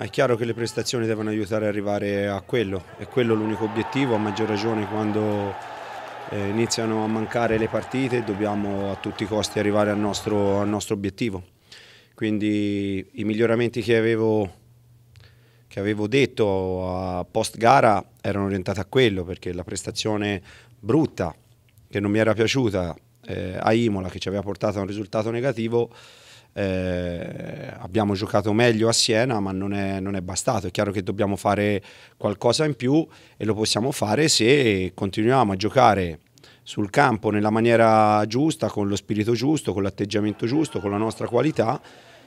È chiaro che le prestazioni devono aiutare ad arrivare a quello, è quello l'unico obiettivo, a maggior ragione quando eh, iniziano a mancare le partite dobbiamo a tutti i costi arrivare al nostro, al nostro obiettivo. Quindi i miglioramenti che avevo, che avevo detto a post gara erano orientati a quello, perché la prestazione brutta che non mi era piaciuta eh, a Imola che ci aveva portato a un risultato negativo eh, abbiamo giocato meglio a Siena, ma non è, non è, bastato. È chiaro che dobbiamo fare qualcosa in più e lo possiamo fare se continuiamo a giocare sul campo nella maniera giusta, con lo spirito giusto, con l'atteggiamento giusto, con la nostra qualità,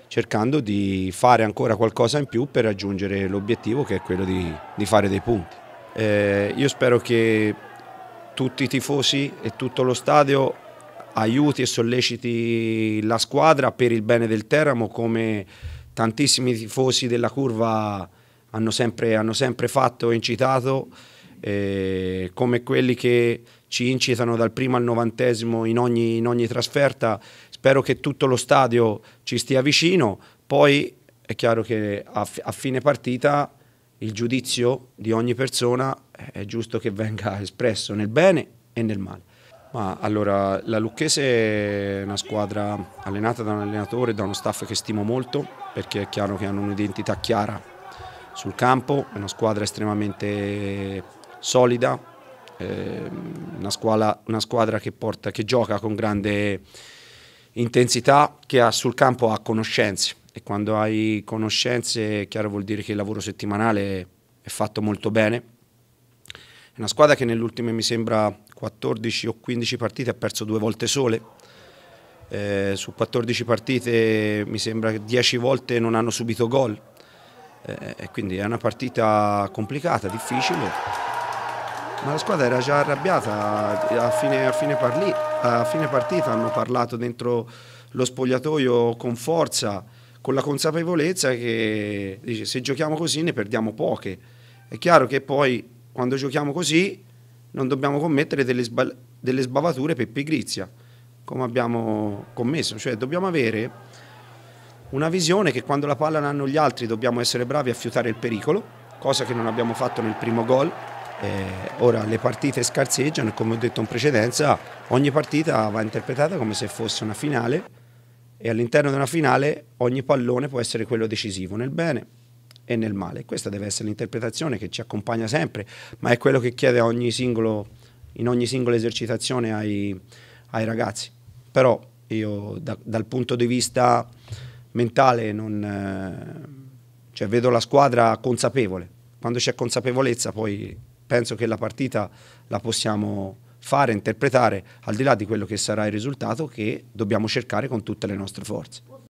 cercando di fare ancora qualcosa in più per raggiungere l'obiettivo che è quello di, di fare dei punti. Eh, io spero che tutti i tifosi e tutto lo stadio aiuti e solleciti la squadra per il bene del Teramo come tantissimi tifosi della curva hanno sempre, hanno sempre fatto e incitato, eh, come quelli che ci incitano dal primo al novantesimo in ogni, in ogni trasferta. Spero che tutto lo stadio ci stia vicino, poi è chiaro che a, a fine partita il giudizio di ogni persona eh, è giusto che venga espresso nel bene e nel male. Ma allora, la Lucchese è una squadra allenata da un allenatore, da uno staff che stimo molto, perché è chiaro che hanno un'identità chiara sul campo, è una squadra estremamente solida, ehm, una squadra, una squadra che, porta, che, gioca con grande intensità, che ha, sul campo ha conoscenze e quando hai conoscenze, chiaro vuol dire che il lavoro settimanale è fatto molto bene è una squadra che nell'ultime mi sembra 14 o 15 partite ha perso due volte sole. Eh, su 14 partite mi sembra che 10 volte non hanno subito gol. Eh, quindi è una partita complicata, difficile. Ma la squadra era già arrabbiata, a fine, a, fine parli, a fine, partita hanno parlato dentro lo spogliatoio con forza, con la consapevolezza che dice, se giochiamo così ne perdiamo poche. È chiaro che poi quando giochiamo così non dobbiamo commettere delle, sba- delle sbavature per pigrizia, come abbiamo commesso. Cioè dobbiamo avere una visione che quando la palla l'hanno gli altri dobbiamo essere bravi a fiutare il pericolo, cosa che non abbiamo fatto nel primo gol. Eh, ora le partite scarseggiano e come ho detto in precedenza ogni partita va interpretata come se fosse una finale e all'interno di una finale ogni pallone può essere quello decisivo nel bene e nel male. Questa deve essere l'interpretazione che ci accompagna sempre, ma è quello che chiede ogni singolo, in ogni singola esercitazione ai, ai ragazzi. Però io da, dal punto di vista mentale non, eh, cioè vedo la squadra consapevole. Quando c'è consapevolezza poi penso che la partita la possiamo fare, interpretare, al di là di quello che sarà il risultato che dobbiamo cercare con tutte le nostre forze.